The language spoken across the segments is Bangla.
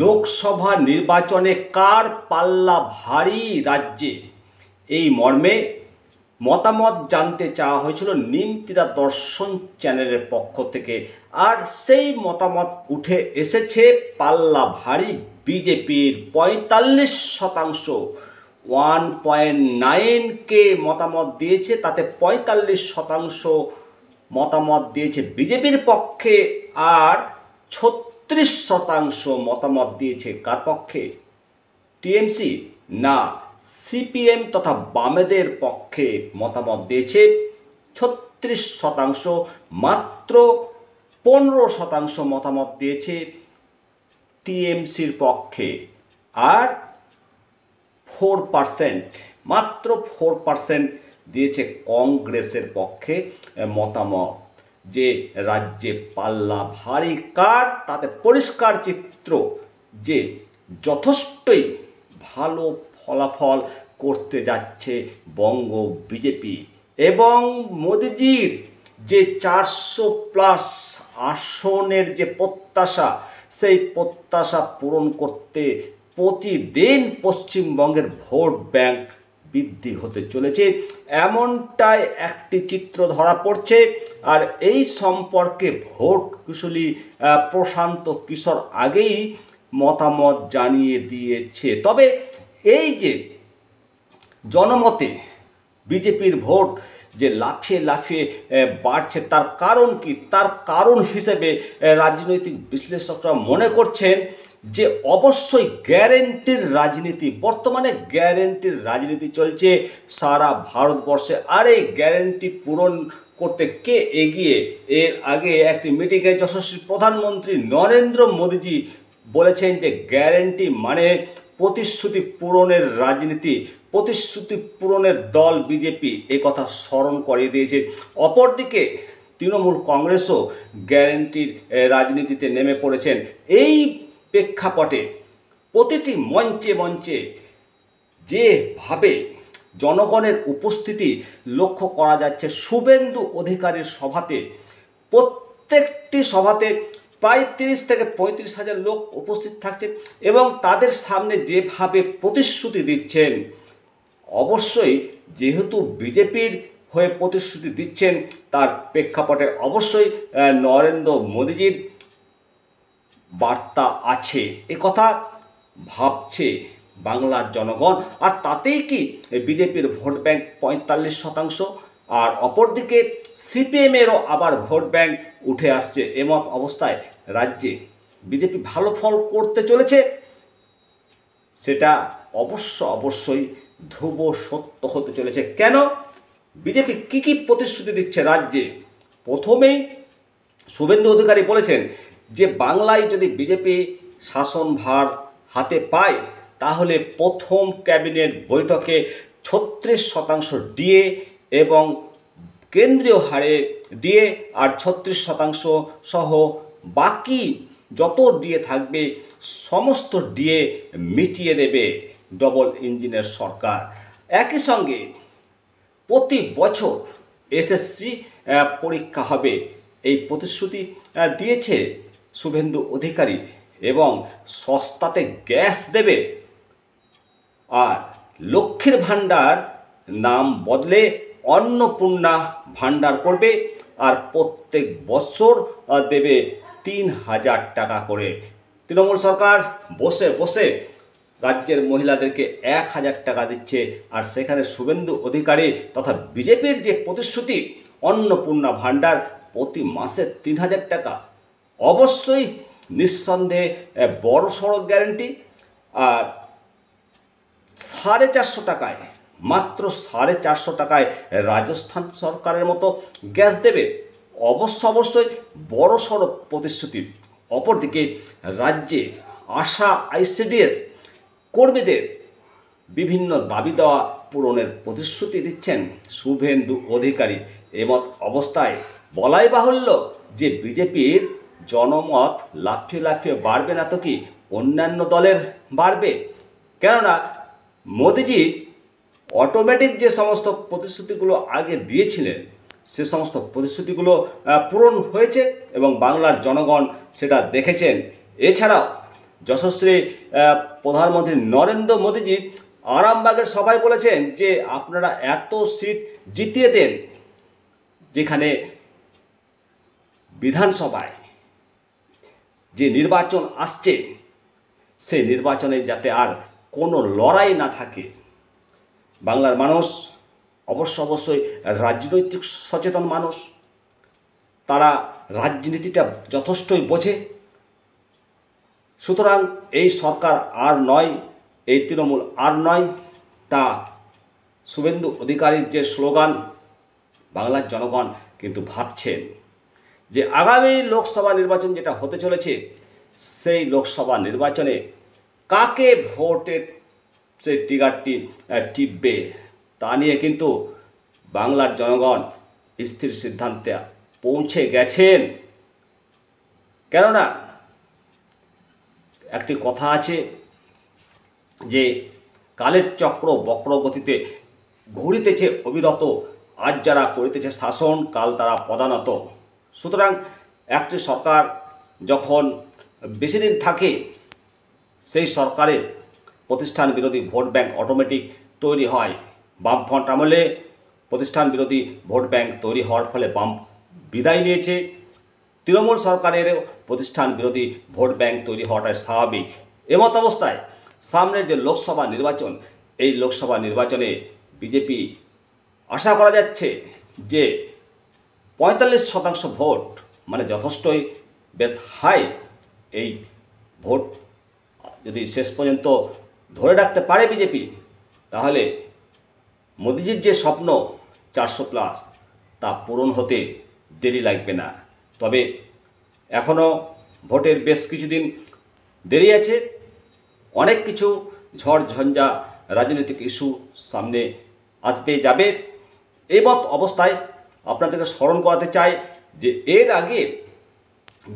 লোকসভা নির্বাচনে কার পাল্লা ভারী রাজ্যে এই মর্মে মতামত জানতে চাওয়া হয়েছিল নিমতিদা দর্শন চ্যানেলের পক্ষ থেকে আর সেই মতামত উঠে এসেছে পাল্লা ভারী বিজেপির পঁয়তাল্লিশ শতাংশ ওয়ান পয়েন্ট নাইনকে মতামত দিয়েছে তাতে পঁয়তাল্লিশ শতাংশ মতামত দিয়েছে বিজেপির পক্ষে আর ছত্রিশ ছত্রিশ শতাংশ মতামত দিয়েছে কার পক্ষে টিএমসি না সিপিএম তথা বামেদের পক্ষে মতামত দিয়েছে ছত্রিশ শতাংশ মাত্র পনেরো শতাংশ মতামত দিয়েছে টিএমসির পক্ষে আর ফোর পার্সেন্ট মাত্র ফোর পার্সেন্ট দিয়েছে কংগ্রেসের পক্ষে মতামত যে রাজ্যে পাল্লা ভারী কার তাতে পরিষ্কার চিত্র যে যথেষ্টই ভালো ফলাফল করতে যাচ্ছে বঙ্গ বিজেপি এবং মোদিজির যে চারশো প্লাস আসনের যে প্রত্যাশা সেই প্রত্যাশা পূরণ করতে প্রতিদিন পশ্চিমবঙ্গের ভোট ব্যাংক বৃদ্ধি হতে চলেছে এমনটাই একটি চিত্র ধরা পড়ছে আর এই সম্পর্কে ভোট কুশলী প্রশান্ত কিশোর আগেই মতামত জানিয়ে দিয়েছে তবে এই যে জনমতে বিজেপির ভোট যে লাফিয়ে লাফিয়ে বাড়ছে তার কারণ কি তার কারণ হিসেবে রাজনৈতিক বিশ্লেষকরা মনে করছেন যে অবশ্যই গ্যারেন্টির রাজনীতি বর্তমানে গ্যারেন্টির রাজনীতি চলছে সারা ভারতবর্ষে আর এই গ্যারেন্টি পূরণ করতে কে এগিয়ে এর আগে একটি মিটিংয়ে যশস্বী প্রধানমন্ত্রী নরেন্দ্র মোদীজি বলেছেন যে গ্যারেন্টি মানে প্রতিশ্রুতি পূরণের রাজনীতি প্রতিশ্রুতি পূরণের দল বিজেপি এ কথা স্মরণ করিয়ে দিয়েছে অপরদিকে তৃণমূল কংগ্রেসও গ্যারেন্টির রাজনীতিতে নেমে পড়েছেন এই প্রেক্ষাপটে প্রতিটি মঞ্চে মঞ্চে যেভাবে জনগণের উপস্থিতি লক্ষ্য করা যাচ্ছে শুভেন্দু অধিকারীর সভাতে প্রত্যেকটি সভাতে প্রায় তিরিশ থেকে পঁয়ত্রিশ হাজার লোক উপস্থিত থাকছে এবং তাদের সামনে যেভাবে প্রতিশ্রুতি দিচ্ছেন অবশ্যই যেহেতু বিজেপির হয়ে প্রতিশ্রুতি দিচ্ছেন তার প্রেক্ষাপটে অবশ্যই নরেন্দ্র মোদীজির বার্তা আছে এ কথা ভাবছে বাংলার জনগণ আর তাতেই কি বিজেপির ভোট ব্যাংক পঁয়তাল্লিশ শতাংশ আর অপরদিকে সিপিএমেরও আবার ভোট ব্যাংক উঠে আসছে এমত অবস্থায় রাজ্যে বিজেপি ভালো ফল করতে চলেছে সেটা অবশ্য অবশ্যই ধ্রুব সত্য হতে চলেছে কেন বিজেপি কি কি প্রতিশ্রুতি দিচ্ছে রাজ্যে প্রথমেই শুভেন্দু অধিকারী বলেছেন যে বাংলায় যদি বিজেপি শাসনভার হাতে পায় তাহলে প্রথম ক্যাবিনেট বৈঠকে ছত্রিশ শতাংশ ডিএ এবং কেন্দ্রীয় হারে ডিএ আর ছত্রিশ শতাংশ সহ বাকি যত ডিএ থাকবে সমস্ত ডিএ মিটিয়ে দেবে ডবল ইঞ্জিনের সরকার একই সঙ্গে প্রতি বছর এসএসসি পরীক্ষা হবে এই প্রতিশ্রুতি দিয়েছে শুভেন্দু অধিকারী এবং সস্তাতে গ্যাস দেবে আর লক্ষ্মীর ভাণ্ডার নাম বদলে অন্নপূর্ণা ভাণ্ডার করবে আর প্রত্যেক বছর দেবে তিন হাজার টাকা করে তৃণমূল সরকার বসে বসে রাজ্যের মহিলাদেরকে এক হাজার টাকা দিচ্ছে আর সেখানে শুভেন্দু অধিকারী তথা বিজেপির যে প্রতিশ্রুতি অন্নপূর্ণা ভাণ্ডার প্রতি মাসে তিন হাজার টাকা অবশ্যই নিঃসন্দেহে বড় সড়ক গ্যারেন্টি আর সাড়ে চারশো টাকায় মাত্র সাড়ে চারশো টাকায় রাজস্থান সরকারের মতো গ্যাস দেবে অবশ্য অবশ্যই বড় সড়ক প্রতিশ্রুতি অপরদিকে রাজ্যে আশা আইসিডিএস কর্মীদের বিভিন্ন দাবি দেওয়া পূরণের প্রতিশ্রুতি দিচ্ছেন শুভেন্দু অধিকারী এমত অবস্থায় বলাই বাহুল্য যে বিজেপির জনমত লাফিয়ে লাফিয়ে বাড়বে না তো কি অন্যান্য দলের বাড়বে কেননা মোদিজি অটোমেটিক যে সমস্ত প্রতিশ্রুতিগুলো আগে দিয়েছিলেন সে সমস্ত প্রতিশ্রুতিগুলো পূরণ হয়েছে এবং বাংলার জনগণ সেটা দেখেছেন এছাড়াও যশস্বী প্রধানমন্ত্রী নরেন্দ্র মোদীজি আরামবাগের সবাই বলেছেন যে আপনারা এত সিট জিতিয়ে দেন যেখানে বিধানসভায় যে নির্বাচন আসছে সেই নির্বাচনে যাতে আর কোনো লড়াই না থাকে বাংলার মানুষ অবশ্য অবশ্যই রাজনৈতিক সচেতন মানুষ তারা রাজনীতিটা যথেষ্টই বোঝে সুতরাং এই সরকার আর নয় এই তৃণমূল আর নয় তা শুভেন্দু অধিকারীর যে স্লোগান বাংলার জনগণ কিন্তু ভাবছেন যে আগামী লোকসভা নির্বাচন যেটা হতে চলেছে সেই লোকসভা নির্বাচনে কাকে ভোটের সে টিকারটি টিপবে তা নিয়ে কিন্তু বাংলার জনগণ স্থির সিদ্ধান্তে পৌঁছে গেছেন কেননা একটি কথা আছে যে কালের চক্র বক্রগতিতে ঘুরিতেছে অবিরত আজ যারা করিতেছে শাসন কাল তারা প্রধানত সুতরাং একটি সরকার যখন বেশি দিন থাকে সেই সরকারের প্রতিষ্ঠান বিরোধী ভোট ব্যাংক অটোমেটিক তৈরি হয় বামফ্রন্ট আমলে প্রতিষ্ঠান বিরোধী ভোট ব্যাংক তৈরি হওয়ার ফলে বাম বিদায় নিয়েছে তৃণমূল সরকারের প্রতিষ্ঠান বিরোধী ভোট ব্যাংক তৈরি হওয়াটাই স্বাভাবিক এমত অবস্থায় সামনের যে লোকসভা নির্বাচন এই লোকসভা নির্বাচনে বিজেপি আশা করা যাচ্ছে যে পঁয়তাল্লিশ শতাংশ ভোট মানে যথেষ্টই বেশ হাই এই ভোট যদি শেষ পর্যন্ত ধরে রাখতে পারে বিজেপি তাহলে মোদিজির যে স্বপ্ন চারশো প্লাস তা পূরণ হতে দেরি লাগবে না তবে এখনও ভোটের বেশ কিছুদিন দেরি আছে অনেক কিছু ঝড় ঝঞ্ঝা রাজনৈতিক ইস্যু সামনে আসবে যাবে এই মত অবস্থায় আপনাদেরকে স্মরণ করাতে চাই যে এর আগে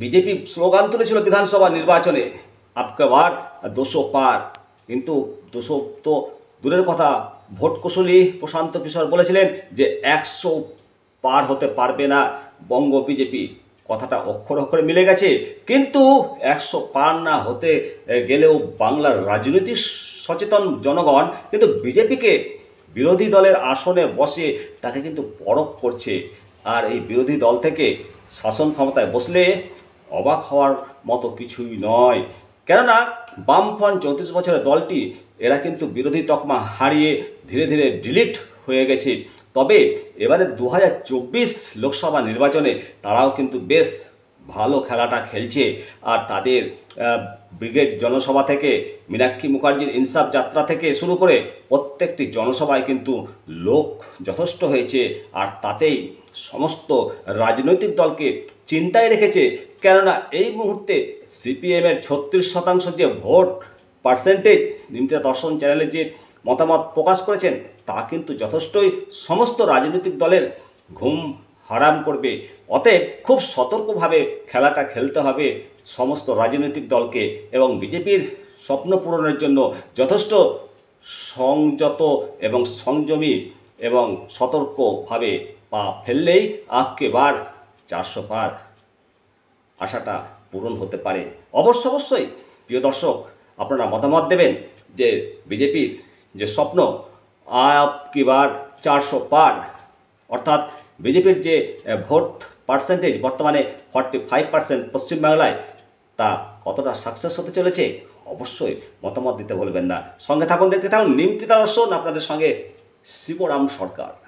বিজেপি স্লোগান তুলেছিল বিধানসভা নির্বাচনে আপকে বার আর পার কিন্তু দুশো তো দূরের কথা ভোট কুশলি প্রশান্ত কিশোর বলেছিলেন যে একশো পার হতে পারবে না বঙ্গ বিজেপি কথাটা অক্ষর অক্ষরে মিলে গেছে কিন্তু একশো পার না হতে গেলেও বাংলার রাজনীতি সচেতন জনগণ কিন্তু বিজেপিকে বিরোধী দলের আসনে বসে তাকে কিন্তু পরক করছে আর এই বিরোধী দল থেকে শাসন ক্ষমতায় বসলে অবাক হওয়ার মতো কিছুই নয় কেননা বামফ্রন্ট চৌত্রিশ বছরের দলটি এরা কিন্তু বিরোধী তকমা হারিয়ে ধীরে ধীরে ডিলিট হয়ে গেছে তবে এবারে দু লোকসভা নির্বাচনে তারাও কিন্তু বেশ ভালো খেলাটা খেলছে আর তাদের ব্রিগেড জনসভা থেকে মীনাক্ষী মুখার্জির ইনসাফ যাত্রা থেকে শুরু করে প্রত্যেকটি জনসভায় কিন্তু লোক যথেষ্ট হয়েছে আর তাতেই সমস্ত রাজনৈতিক দলকে চিন্তায় রেখেছে কেননা এই মুহূর্তে সিপিএমের ছত্রিশ শতাংশ যে ভোট পার্সেন্টেজ নিমিতা দর্শন চ্যানেলে যে মতামত প্রকাশ করেছেন তা কিন্তু যথেষ্টই সমস্ত রাজনৈতিক দলের ঘুম হারাম করবে অতএব খুব সতর্কভাবে খেলাটা খেলতে হবে সমস্ত রাজনৈতিক দলকে এবং বিজেপির স্বপ্ন পূরণের জন্য যথেষ্ট সংযত এবং সংযমী এবং সতর্কভাবে পা ফেললেই বার চারশো পার আশাটা পূরণ হতে পারে অবশ্য অবশ্যই প্রিয় দর্শক আপনারা মতামত দেবেন যে বিজেপির যে স্বপ্ন বার চারশো পার অর্থাৎ বিজেপির যে ভোট পার্সেন্টেজ বর্তমানে ফর্টি ফাইভ পার্সেন্ট পশ্চিমবাংলায় তা কতটা সাকসেস হতে চলেছে অবশ্যই মতামত দিতে বলবেন না সঙ্গে থাকুন দেখতে থাকুন নিমতিতা দর্শন আপনাদের সঙ্গে শিবরাম সরকার